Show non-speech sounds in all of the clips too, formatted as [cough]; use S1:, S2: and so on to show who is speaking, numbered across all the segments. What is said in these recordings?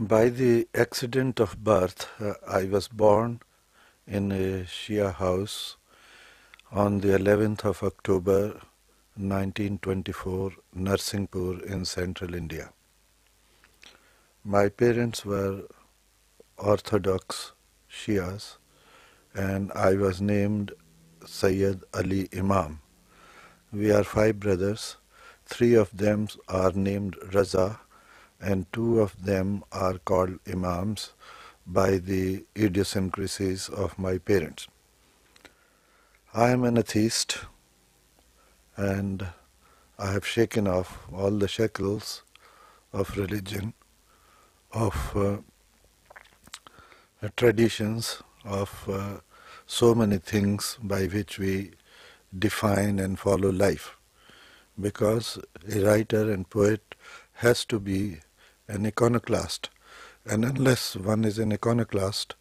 S1: By the accident of birth, uh, I was born in a Shia house on the 11th of October 1924, Narsingpur in central India. My parents were Orthodox Shias and I was named Sayyid Ali Imam. We are five brothers. Three of them are named Raza, and two of them are called imams by the idiosyncrasies of my parents. I am an atheist and I have shaken off all the shackles of religion, of uh, uh traditions, of uh, so many things by which we define and follow life. Because a writer and poet has to be an iconoclast. And unless one is an iconoclast,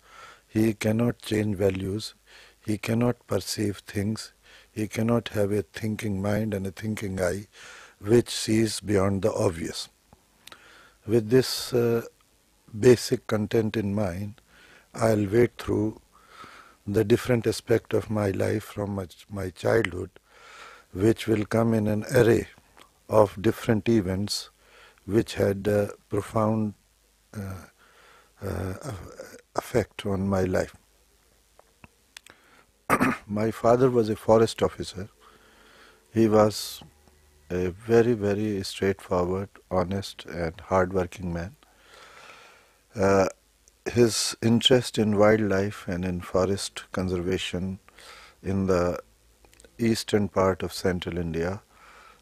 S1: he cannot change values, he cannot perceive things, he cannot have a thinking mind and a thinking eye which sees beyond the obvious. With this uh, basic content in mind, I'll wade through the different aspect of my life from my, my childhood, which will come in an array of different events which had a profound uh, uh, effect on my life. [clears throat] my father was a forest officer. He was a very, very straightforward, honest, and hardworking man. Uh, his interest in wildlife and in forest conservation in the eastern part of central India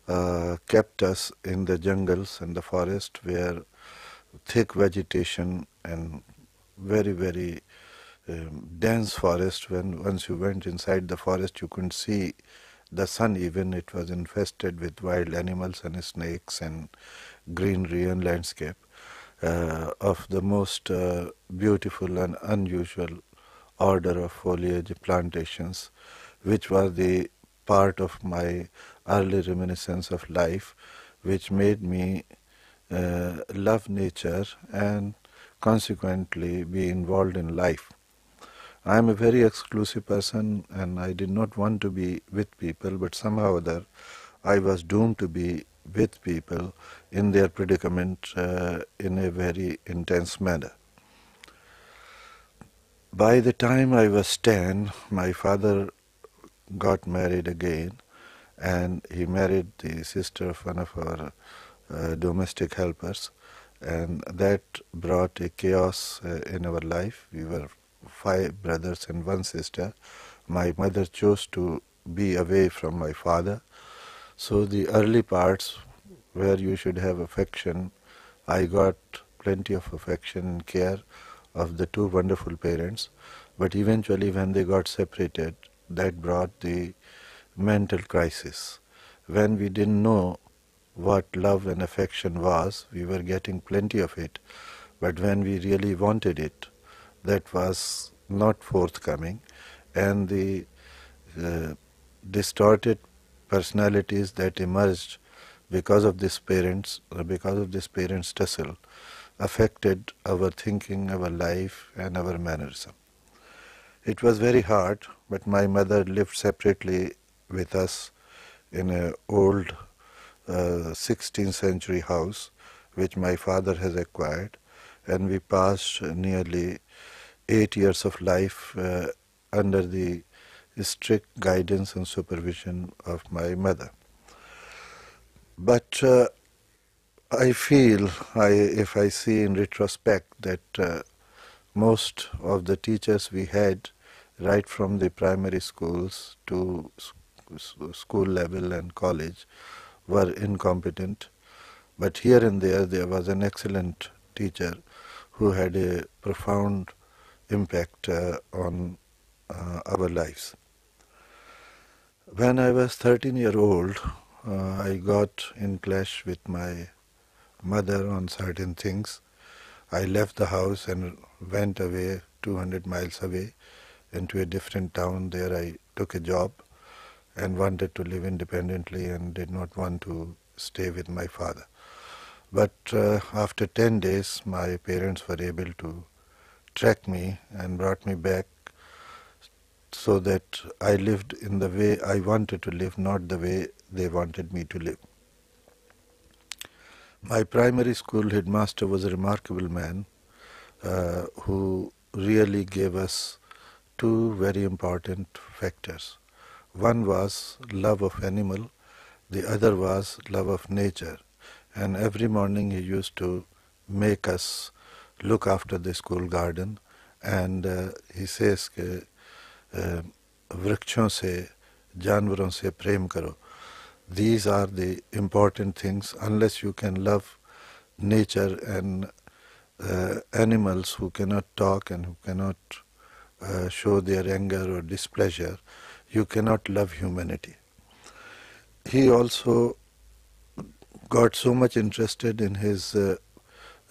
S1: uh, kept us in the jungles and the forest where thick vegetation and very very um, dense forest when once you went inside the forest you couldn't see the sun even it was infested with wild animals and snakes and greenery and landscape uh, of the most uh, beautiful and unusual order of foliage plantations which was the part of my early reminiscence of life, which made me uh, love nature and consequently be involved in life. I am a very exclusive person and I did not want to be with people, but somehow or other I was doomed to be with people in their predicament uh, in a very intense manner. By the time I was 10, my father got married again and he married the sister of one of our uh, domestic helpers and that brought a chaos uh, in our life we were five brothers and one sister my mother chose to be away from my father so the early parts where you should have affection i got plenty of affection and care of the two wonderful parents but eventually when they got separated that brought the mental crisis. When we didn't know what love and affection was, we were getting plenty of it, but when we really wanted it, that was not forthcoming, and the uh, distorted personalities that emerged because of this parents, because of this parents' tussle, affected our thinking, our life, and our mannerism. It was very hard but my mother lived separately with us in an old uh, 16th century house which my father has acquired and we passed nearly eight years of life uh, under the strict guidance and supervision of my mother. But uh, I feel, I, if I see in retrospect, that uh, most of the teachers we had right from the primary schools to school level and college were incompetent but here and there there was an excellent teacher who had a profound impact uh, on uh, our lives when i was 13 year old uh, i got in clash with my mother on certain things i left the house and went away 200 miles away into a different town. There I took a job and wanted to live independently and did not want to stay with my father. But uh, after 10 days, my parents were able to track me and brought me back so that I lived in the way I wanted to live, not the way they wanted me to live. My primary school headmaster was a remarkable man uh, who really gave us two very important factors. One was love of animal, the other was love of nature. And every morning he used to make us look after the school garden. And uh, he says, uh, वृक्षों से जानवरों से प्रेम करो these are the important things unless you can love nature and uh, animals who cannot talk and who cannot uh, show their anger or displeasure, you cannot love humanity. He also got so much interested in his uh,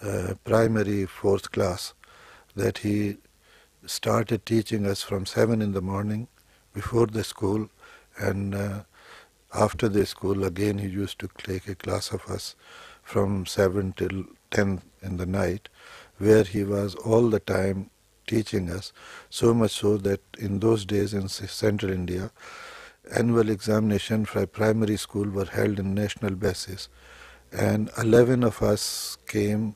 S1: uh, primary fourth class that he started teaching us from 7 in the morning before the school and uh, after the school again he used to take a class of us from 7 till 10 in the night where he was all the time teaching us, so much so that in those days in central India, annual examination for primary school were held in national basis and 11 of us came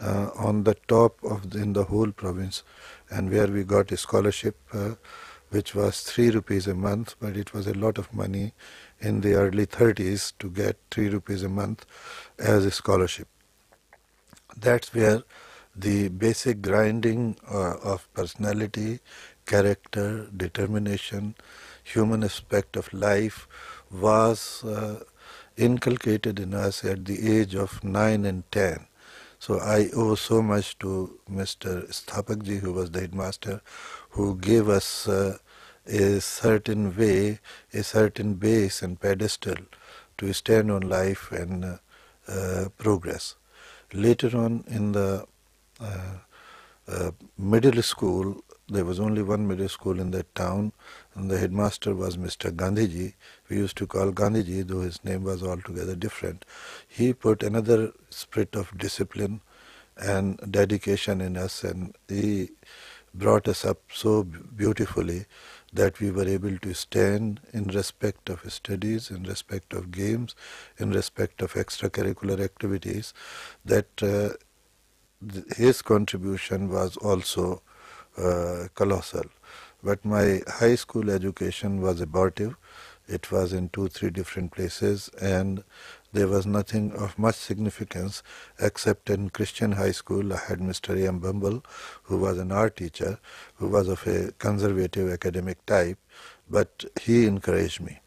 S1: uh, on the top of the, in the whole province and where we got a scholarship uh, which was 3 rupees a month but it was a lot of money in the early 30s to get 3 rupees a month as a scholarship that's where the basic grinding uh, of personality, character, determination, human aspect of life was uh, inculcated in us at the age of 9 and 10. So I owe so much to Mr. Sthapakji, who was the headmaster, who gave us uh, a certain way, a certain base and pedestal to stand on life and uh, uh, progress. Later on in the uh, uh, middle school. There was only one middle school in that town, and the headmaster was Mr. Gandhiji. We used to call Gandhiji, though his name was altogether different. He put another spirit of discipline and dedication in us, and he brought us up so beautifully that we were able to stand in respect of studies, in respect of games, in respect of extracurricular activities, that uh, his contribution was also uh, colossal. But my high school education was abortive. It was in two, three different places, and there was nothing of much significance except in Christian high school. I had Mr. A.M. Bumble, who was an art teacher, who was of a conservative academic type, but he encouraged me.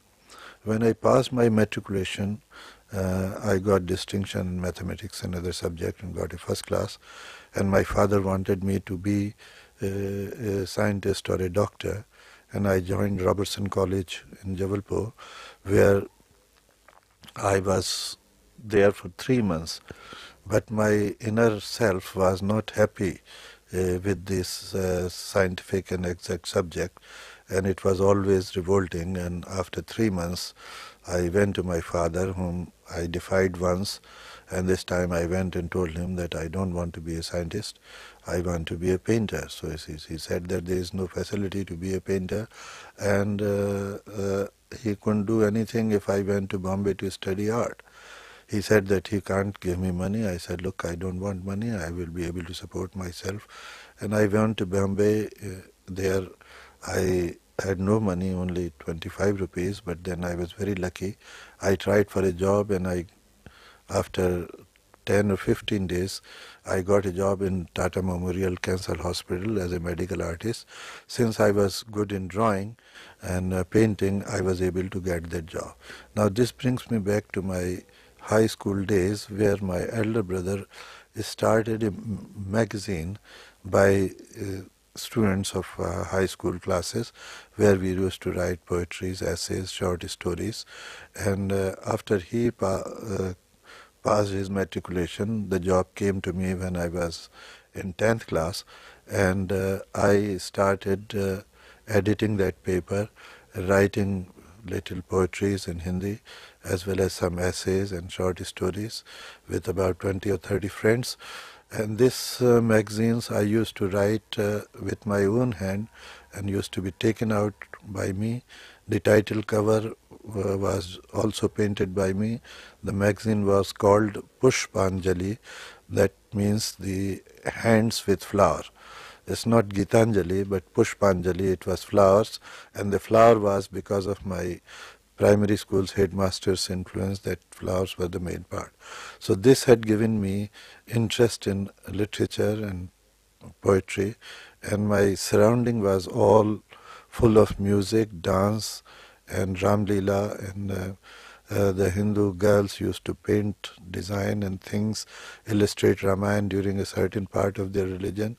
S1: When I passed my matriculation, uh, I got distinction in mathematics and other subject and got a first class. And my father wanted me to be uh, a scientist or a doctor. And I joined Robertson College in Jabalpur, where I was there for three months. But my inner self was not happy uh, with this uh, scientific and exact subject. And it was always revolting. And after three months, I went to my father, whom I defied once, and this time I went and told him that I don't want to be a scientist, I want to be a painter. So he said that there is no facility to be a painter, and uh, uh, he couldn't do anything if I went to Bombay to study art. He said that he can't give me money. I said, Look, I don't want money, I will be able to support myself. And I went to Bombay. Uh, there, I I had no money, only 25 rupees, but then I was very lucky. I tried for a job and I, after 10 or 15 days, I got a job in Tata Memorial Cancer Hospital as a medical artist. Since I was good in drawing and uh, painting, I was able to get that job. Now this brings me back to my high school days where my elder brother started a magazine by uh, students of uh, high school classes where we used to write poetry, essays, short stories. And uh, after he pa uh, passed his matriculation, the job came to me when I was in 10th class and uh, I started uh, editing that paper, writing little poetries in Hindi as well as some essays and short stories with about 20 or 30 friends. And these uh, magazines I used to write uh, with my own hand and used to be taken out by me. The title cover uh, was also painted by me. The magazine was called Pushpanjali, that means the hands with flower. It's not Gitanjali but Pushpanjali, it was flowers and the flower was because of my primary school's headmaster's influence that flowers were the main part. So this had given me interest in literature and poetry and my surrounding was all full of music, dance and Ramlila and uh, uh, the Hindu girls used to paint, design and things, illustrate ramayan during a certain part of their religion.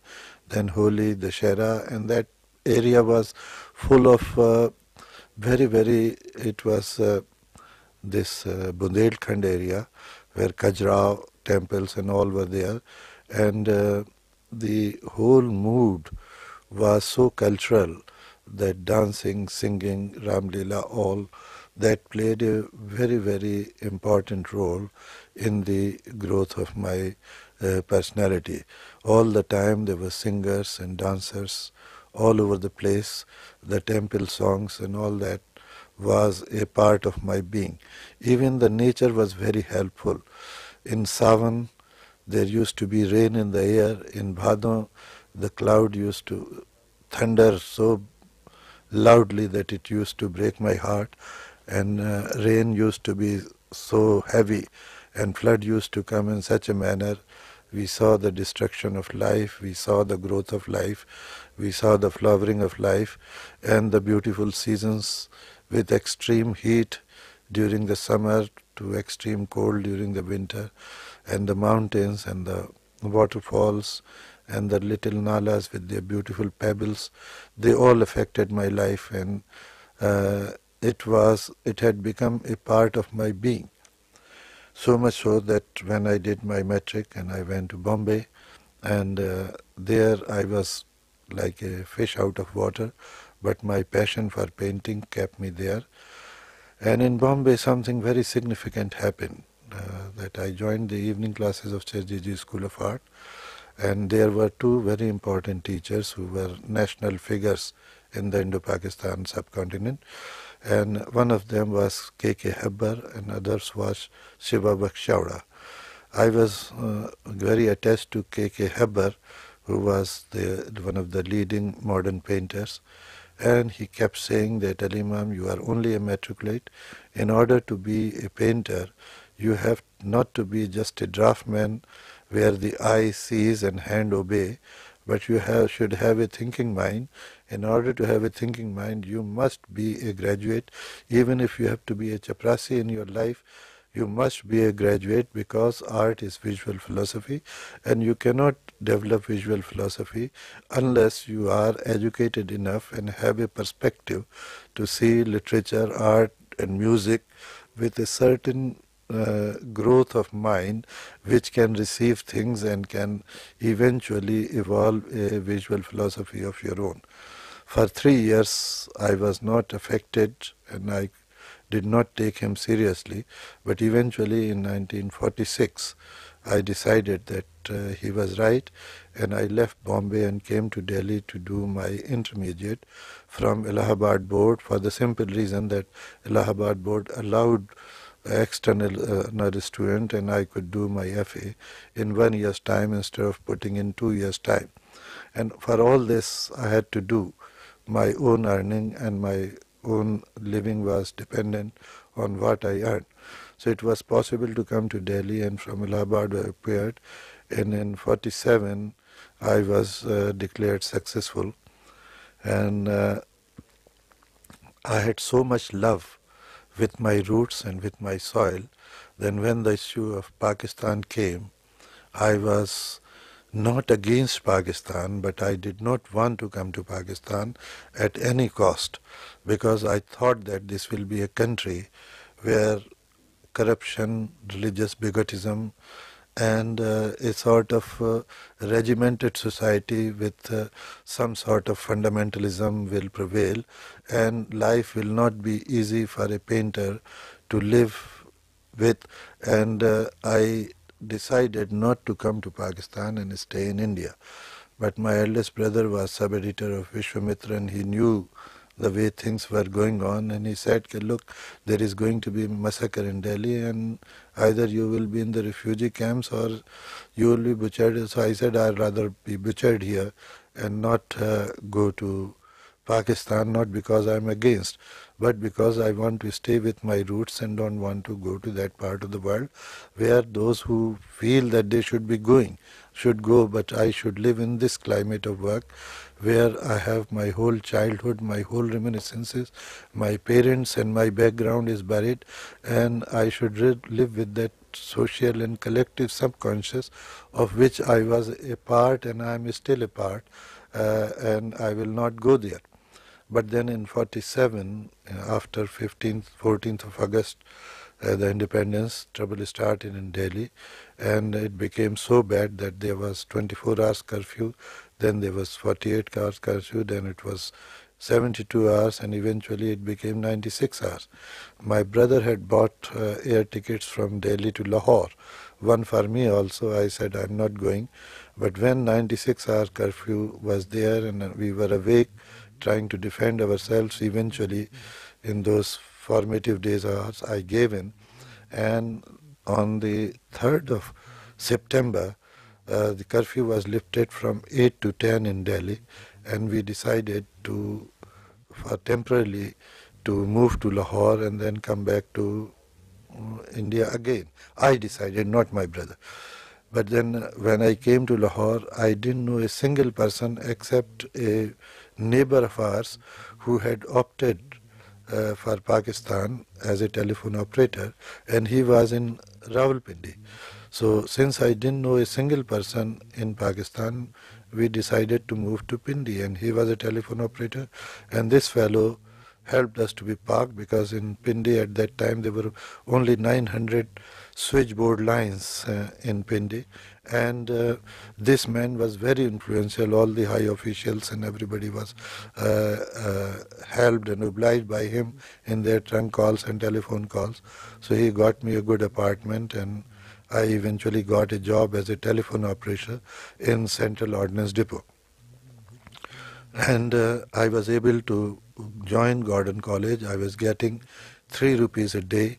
S1: Then Holi, Dashera and that area was full of uh, very, very, it was uh, this uh, Bundelkhand area where Kajra temples and all were there. And uh, the whole mood was so cultural that dancing, singing, Ramlila, all that played a very, very important role in the growth of my uh, personality. All the time there were singers and dancers all over the place, the temple songs and all that was a part of my being. Even the nature was very helpful. In Savan, there used to be rain in the air. In Bhadon, the cloud used to thunder so loudly that it used to break my heart. And uh, rain used to be so heavy, and flood used to come in such a manner. We saw the destruction of life, we saw the growth of life, we saw the flowering of life and the beautiful seasons with extreme heat during the summer to extreme cold during the winter and the mountains and the waterfalls and the little nalas with their beautiful pebbles they all affected my life and uh, it was it had become a part of my being so much so that when i did my metric and i went to bombay and uh, there i was like a fish out of water, but my passion for painting kept me there. And in Bombay, something very significant happened uh, that I joined the evening classes of Chetjiji School of Art, and there were two very important teachers who were national figures in the Indo-Pakistan subcontinent. And one of them was K.K. Hebbar and others was Shiva Bakshawda. I was uh, very attached to K.K. Hebbar who was the, one of the leading modern painters. And he kept saying that, Ali Imam, you are only a matriculate. In order to be a painter, you have not to be just a draftsman where the eye sees and hand obey, but you have, should have a thinking mind. In order to have a thinking mind, you must be a graduate, even if you have to be a chaprasi in your life you must be a graduate because art is visual philosophy and you cannot develop visual philosophy unless you are educated enough and have a perspective to see literature, art and music with a certain uh, growth of mind which can receive things and can eventually evolve a visual philosophy of your own. For three years I was not affected and I did not take him seriously. But eventually, in 1946, I decided that uh, he was right, and I left Bombay and came to Delhi to do my intermediate from Allahabad board for the simple reason that Allahabad board allowed external uh, student and I could do my FA in one year's time instead of putting in two years time. And for all this, I had to do my own earning and my own living was dependent on what I earned. So it was possible to come to Delhi and from Allahabad I appeared and in 47 I was uh, declared successful and uh, I had so much love with my roots and with my soil then when the issue of Pakistan came I was not against Pakistan, but I did not want to come to Pakistan at any cost because I thought that this will be a country where corruption, religious bigotry, and uh, a sort of uh, regimented society with uh, some sort of fundamentalism will prevail, and life will not be easy for a painter to live with. And uh, I decided not to come to Pakistan and stay in India. But my eldest brother was sub editor of Vishwamitra and he knew the way things were going on and he said look there is going to be massacre in delhi and either you will be in the refugee camps or you will be butchered so i said i'd rather be butchered here and not uh, go to Pakistan not because I am against, but because I want to stay with my roots and don't want to go to that part of the world where those who feel that they should be going should go, but I should live in this climate of work where I have my whole childhood, my whole reminiscences, my parents and my background is buried, and I should live with that social and collective subconscious of which I was a part and I am still a part, uh, and I will not go there. But then in 47, uh, after 15th, 14th of August, uh, the independence trouble started in Delhi and it became so bad that there was 24 hours curfew, then there was 48 hours curfew, then it was 72 hours and eventually it became 96 hours. My brother had bought uh, air tickets from Delhi to Lahore, one for me also. I said I'm not going. But when 96 hour curfew was there and we were awake, trying to defend ourselves eventually in those formative days hours I gave in. And on the 3rd of September, uh, the curfew was lifted from 8 to 10 in Delhi, and we decided to, for temporarily, to move to Lahore and then come back to uh, India again. I decided, not my brother. But then uh, when I came to Lahore, I didn't know a single person except a neighbor of ours who had opted uh, for Pakistan as a telephone operator, and he was in Rawalpindi. So, since I didn't know a single person in Pakistan, we decided to move to Pindi, and he was a telephone operator. And this fellow helped us to be parked because in Pindi at that time there were only 900 switchboard lines uh, in Pindi. And uh, this man was very influential. All the high officials and everybody was uh, uh, helped and obliged by him in their trunk calls and telephone calls. So he got me a good apartment and I eventually got a job as a telephone operator in Central Ordnance Depot. And uh, I was able to join Gordon College. I was getting three rupees a day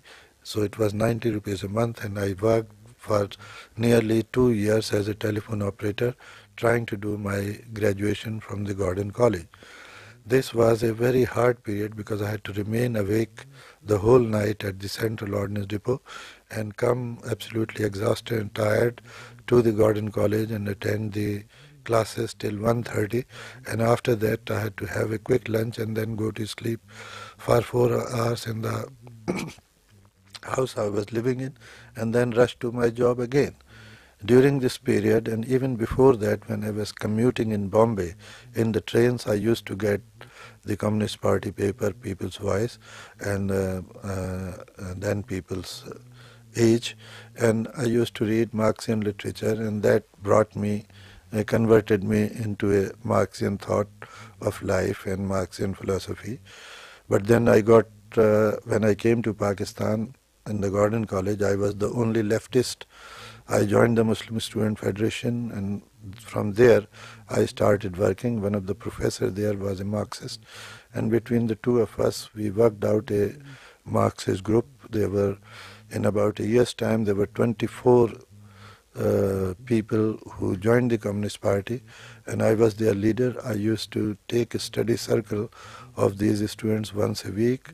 S1: so it was 90 rupees a month, and I worked for nearly two years as a telephone operator trying to do my graduation from the Gordon College. This was a very hard period because I had to remain awake the whole night at the Central Ordnance Depot and come absolutely exhausted and tired to the Gordon College and attend the classes till 1.30 and after that I had to have a quick lunch and then go to sleep for four hours in the house I was living in and then rushed to my job again. During this period and even before that, when I was commuting in Bombay, in the trains I used to get the Communist Party paper, People's Voice, and, uh, uh, and then People's Age, and I used to read Marxian literature, and that brought me, uh, converted me into a Marxian thought of life and Marxian philosophy. But then I got, uh, when I came to Pakistan, in the Gordon College. I was the only leftist. I joined the Muslim Student Federation, and from there I started working. One of the professors there was a Marxist, and between the two of us, we worked out a Marxist group. There were, in about a year's time, there were 24 uh, people who joined the Communist Party, and I was their leader. I used to take a study circle of these students once a week.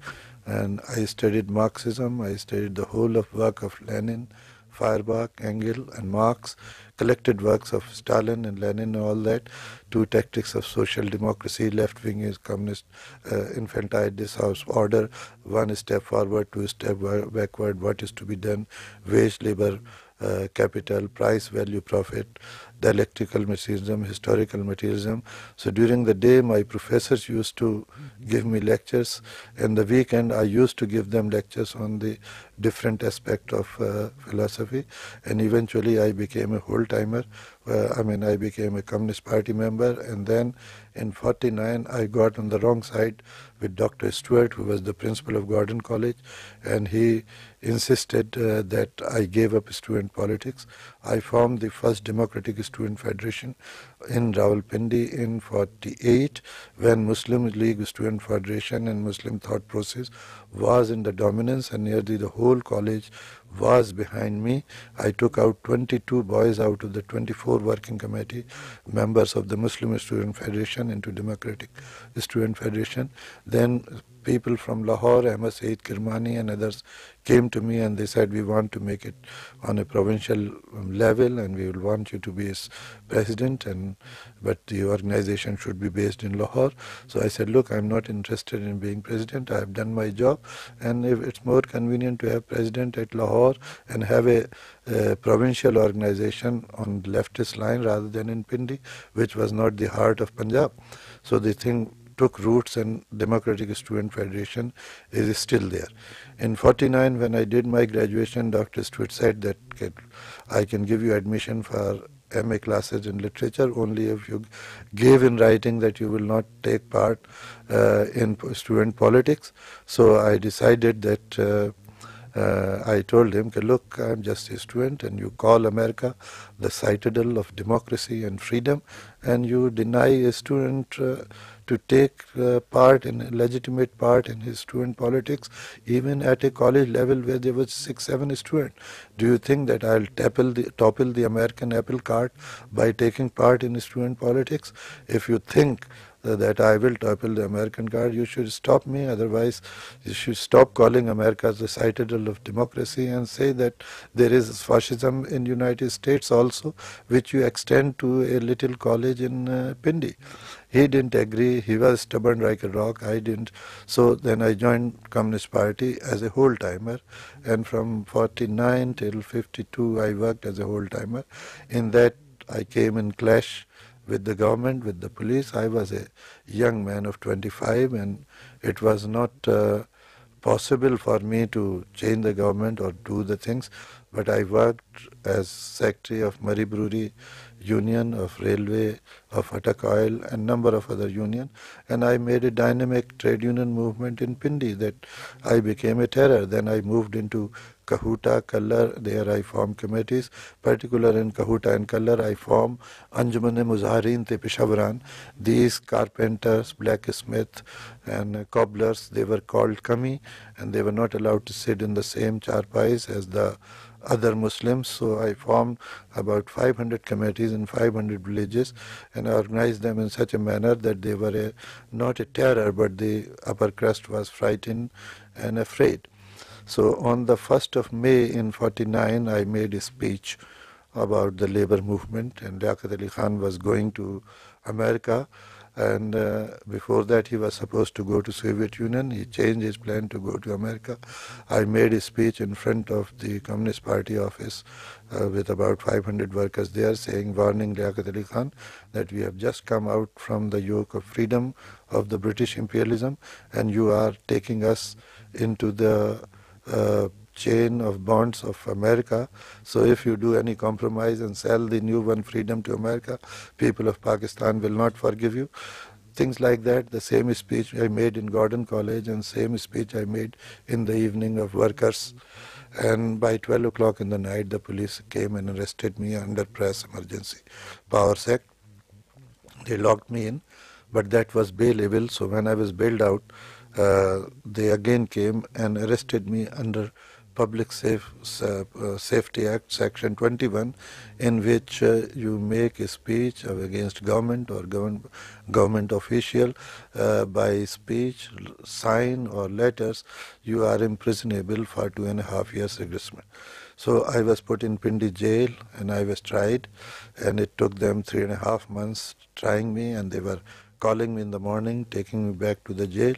S1: And I studied Marxism, I studied the whole of work of Lenin, Feuerbach, Engel and Marx, collected works of Stalin and Lenin and all that, two tactics of social democracy, left-wing is communist uh, infantile dishouse order, one step forward, two step backward, what is to be done, wage labor, uh, capital, price, value, profit, dialectical materialism, historical materialism. So during the day, my professors used to give me lectures, and the weekend I used to give them lectures on the different aspect of uh, philosophy and eventually I became a whole timer uh, I mean I became a communist party member and then in 49 I got on the wrong side with Dr. Stewart who was the principal of Gordon College and he insisted uh, that I gave up student politics I formed the first democratic student federation in Rawalpindi in 48 when Muslim League Student Federation and Muslim thought process was in the dominance and nearly the whole college was behind me. I took out 22 boys out of the 24 working committee members of the Muslim Student Federation into Democratic Student Federation. Then people from Lahore, Ahmed Saeed Kirmani and others came to me and they said, we want to make it on a provincial level and we will want you to be its president. And but the organization should be based in Lahore. So I said, look, I'm not interested in being president. I've done my job. And if it's more convenient to have president at Lahore and have a, a provincial organization on leftist line rather than in Pindi, which was not the heart of Punjab. So the thing took roots and Democratic Student Federation is still there. In 49, when I did my graduation, Dr. Stewart said that I can give you admission for MA classes in literature only if you gave in writing that you will not take part uh, in student politics. So I decided that uh, uh, I told him, look, I'm just a student and you call America the citadel of democracy and freedom and you deny a student uh, to take uh, part in a legitimate part in his student politics even at a college level where there was six, seven students. Do you think that I'll topple the, topple the American apple cart by taking part in student politics? If you think that I will topple the American guard. You should stop me, otherwise you should stop calling America the citadel of democracy and say that there is fascism in United States also, which you extend to a little college in uh, Pindi. He didn't agree. He was stubborn like a rock. I didn't. So then I joined Communist Party as a whole timer, and from 49 till 52 I worked as a whole timer. In that I came in clash with the government, with the police. I was a young man of 25 and it was not uh, possible for me to change the government or do the things, but I worked as secretary of Murray Brewery union of railway, of Attack Oil and number of other union. And I made a dynamic trade union movement in Pindi that I became a terror. Then I moved into Kahuta, Kallar, there I form committees, particular in Kahuta and Kallar, I form Anjuman Muzaharin Te Peshavaran. These carpenters, blacksmith and cobblers, they were called kami and they were not allowed to sit in the same charpais as the other Muslims. So I formed about 500 committees in 500 villages and organized them in such a manner that they were a, not a terror, but the upper crust was frightened and afraid. So on the 1st of May in 49, I made a speech about the labor movement and Liaquat Ali Khan was going to America and uh, before that he was supposed to go to soviet union he changed his plan to go to america i made a speech in front of the communist party office uh, with about 500 workers there saying warning liaquat ali khan that we have just come out from the yoke of freedom of the british imperialism and you are taking us into the uh, chain of bonds of America. So if you do any compromise and sell the new one freedom to America, people of Pakistan will not forgive you. Things like that, the same speech I made in Gordon College and same speech I made in the evening of workers. And by 12 o'clock in the night, the police came and arrested me under Press Emergency power Act. They locked me in, but that was bailable. So when I was bailed out, uh, they again came and arrested me under Public Safe, uh, Safety Act, Section 21, in which uh, you make a speech against government or government government official uh, by speech, sign or letters, you are imprisonable for two and a half years imprisonment. So I was put in Pindi jail and I was tried and it took them three and a half months trying me and they were calling me in the morning, taking me back to the jail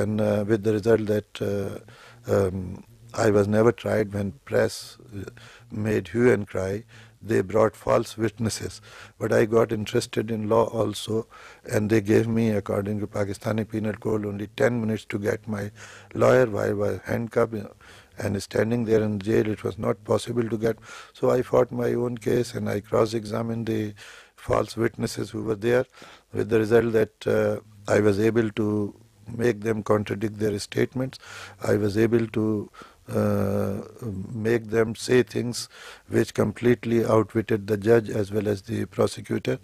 S1: and uh, with the result that uh, um, I was never tried when press made hue and cry. They brought false witnesses. But I got interested in law also, and they gave me, according to Pakistani Penal Code, only 10 minutes to get my lawyer while I was handcuffed and standing there in jail. It was not possible to get. So I fought my own case and I cross examined the false witnesses who were there, with the result that uh, I was able to make them contradict their statements. I was able to uh, make them say things which completely outwitted the judge as well as the prosecutor.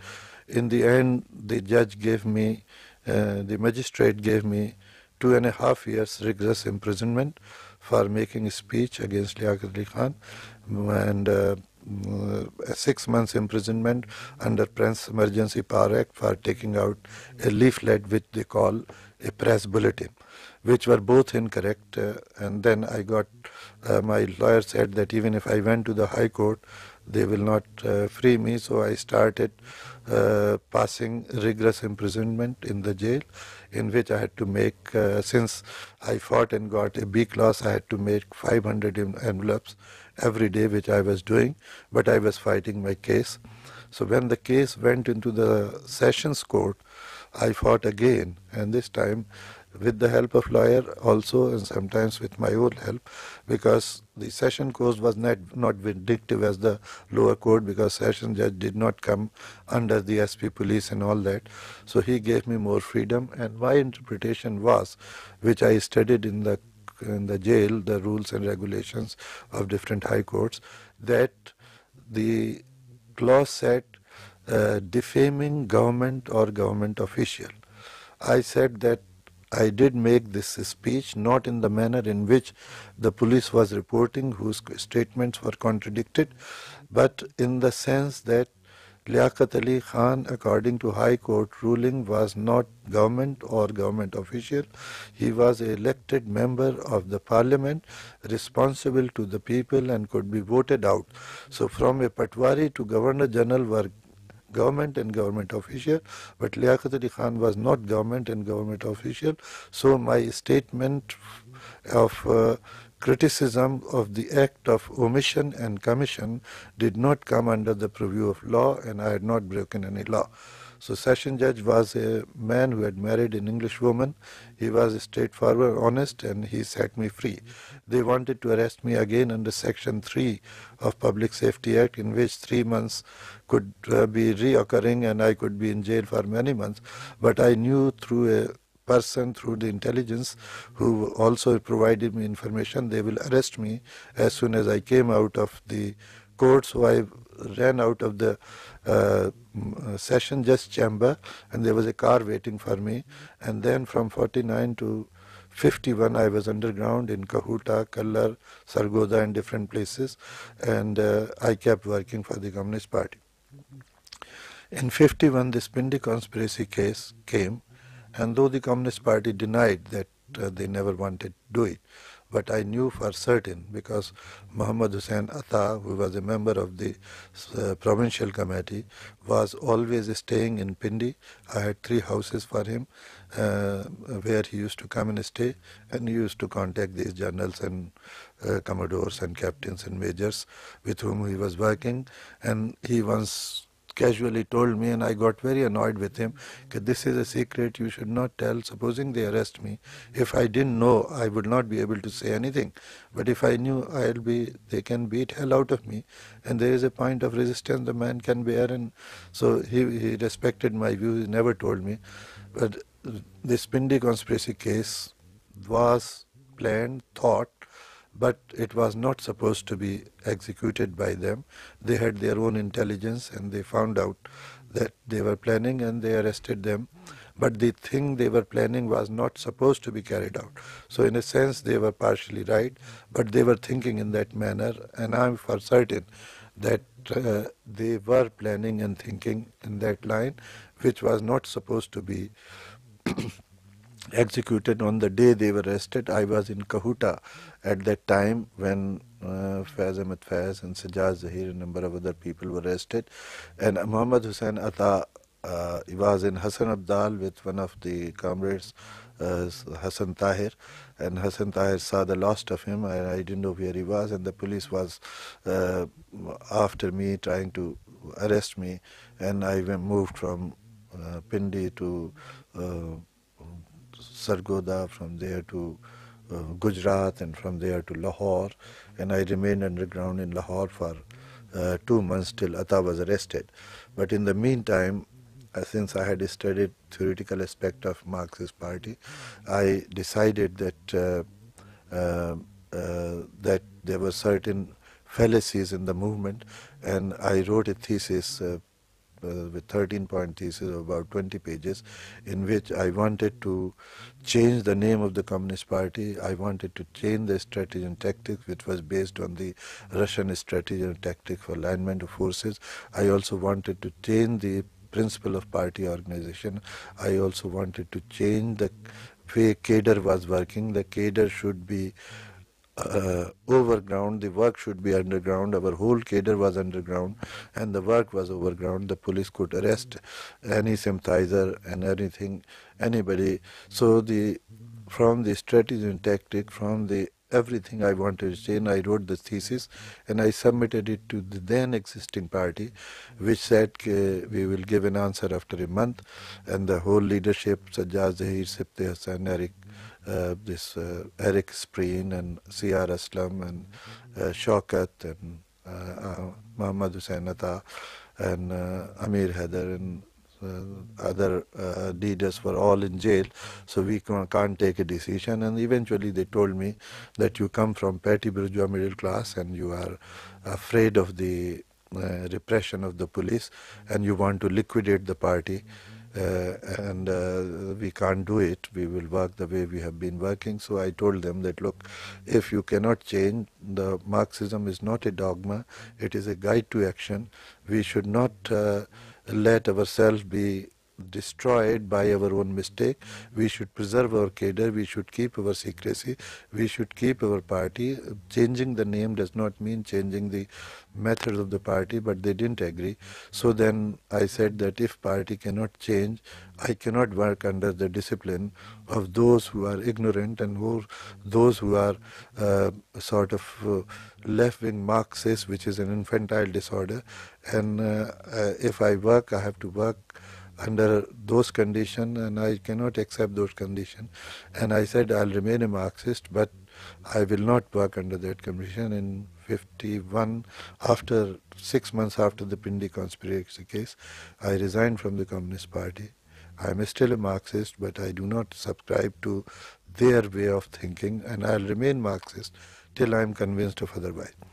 S1: In the end, the judge gave me, uh, the magistrate gave me two and a half years rigorous imprisonment for making a speech against Liaquat Ali Khan and uh, uh, six months imprisonment under Press Emergency Power Act for taking out a leaflet which they call a press bulletin, which were both incorrect. Uh, and then I got, uh, my lawyer said that even if I went to the High Court, they will not uh, free me. So I started uh, passing rigorous imprisonment in the jail, in which I had to make, uh, since I fought and got a B class, I had to make 500 envelopes every day, which I was doing, but I was fighting my case. So when the case went into the sessions court, I fought again, and this time with the help of lawyer also and sometimes with my own help because the session court was not, not vindictive as the lower court because session judge did not come under the sp police and all that so he gave me more freedom and my interpretation was which i studied in the in the jail the rules and regulations of different high courts that the clause said uh, defaming government or government official. I said that I did make this speech not in the manner in which the police was reporting whose statements were contradicted, but in the sense that Liaquat Ali Khan, according to High Court ruling, was not government or government official. He was an elected member of the parliament, responsible to the people and could be voted out. So from a patwari to governor general were government and government official, but Liaquat Ali Khan was not government and government official. So my statement of uh, criticism of the act of omission and commission did not come under the purview of law and I had not broken any law. So session judge was a man who had married an English woman. He was straightforward, honest, and he set me free. They wanted to arrest me again under Section 3 of Public Safety Act, in which three months could uh, be reoccurring and I could be in jail for many months. But I knew through a person through the intelligence who also provided me information. They will arrest me as soon as I came out of the court. So I ran out of the uh, uh session just chamber and there was a car waiting for me. And then from 49 to 51 I was underground in Kahuta, Kallar, Sargoda and different places and uh, I kept working for the Communist Party. In 51 this Pindi conspiracy case came and though the Communist Party denied that uh, they never wanted to do it, but I knew for certain because Muhammad Hussain Atta, who was a member of the uh, provincial committee, was always staying in Pindi. I had three houses for him uh, where he used to come and stay, and he used to contact these generals and uh, commodores and captains and majors with whom he was working. And he once casually told me and I got very annoyed with him that this is a secret you should not tell supposing they arrest me if I didn't know I would not be able to say anything but if I knew I'll be they can beat hell out of me and there is a point of resistance the man can bear and so he, he respected my view. he never told me but the Spindy conspiracy case was planned thought but it was not supposed to be executed by them. They had their own intelligence and they found out that they were planning and they arrested them. But the thing they were planning was not supposed to be carried out. So, in a sense, they were partially right, but they were thinking in that manner, and I'm for certain that uh, they were planning and thinking in that line, which was not supposed to be [coughs] executed on the day they were arrested. I was in Kahuta at that time when uh, Faiz Ahmed Faiz and Sajjad Zahir and a number of other people were arrested. And Muhammad Hussain Atta, uh, was in Hassan Abdal with one of the comrades, uh, Hassan Tahir. And Hassan Tahir saw the last of him, and I didn't know where he was. And the police was uh, after me trying to arrest me. And I moved from uh, Pindi to uh, Sargoda, from there to uh, Gujarat, and from there to Lahore. And I remained underground in Lahore for uh, two months till Atta was arrested. But in the meantime, uh, since I had studied theoretical aspect of Marxist party, I decided that uh, um, uh, that there were certain fallacies in the movement, and I wrote a thesis uh, uh, with 13 point thesis of about 20 pages in which I wanted to change the name of the Communist Party. I wanted to change the strategy and tactics which was based on the Russian strategy and tactic for alignment of forces. I also wanted to change the principle of party organization. I also wanted to change the way cader was working. The cader should be uh, overground. The work should be underground. Our whole cadre was underground, and the work was overground. The police could arrest any sympathizer and anything, anybody. So the from the strategy and tactic, from the everything I wanted to say, and I wrote the thesis, and I submitted it to the then existing party, which said we will give an answer after a month, and the whole leadership, Sajjad Zahir, Sipte Hassan, Eric uh, this uh, Eric Spreen and C.R. Aslam and uh, Shaukat and uh, uh, Muhammad Hussain Atta and Amir Haider and other leaders were all in jail, so we can't take a decision. And eventually, they told me that you come from petty bourgeois middle class and you are afraid of the repression of the police and you want to liquidate the party. Uh, and uh, we can't do it. We will work the way we have been working. So I told them that, look, if you cannot change, the Marxism is not a dogma, it is a guide to action. We should not uh, let ourselves be destroyed by our own mistake. We should preserve our cadre, we should keep our secrecy, we should keep our party. Changing the name does not mean changing the methods of the party, but they didn't agree. So then I said that if party cannot change, I cannot work under the discipline of those who are ignorant and who, those who are uh, sort of uh, left-wing Marxists, which is an infantile disorder. And uh, uh if I work, I have to work under those conditions and I cannot accept those conditions. And I said I'll remain a Marxist but I will not work under that condition. In 51, after six months after the Pindi conspiracy case, I resigned from the Communist Party. I'm still a Marxist but I do not subscribe to their way of thinking and I'll remain Marxist till I'm convinced of otherwise.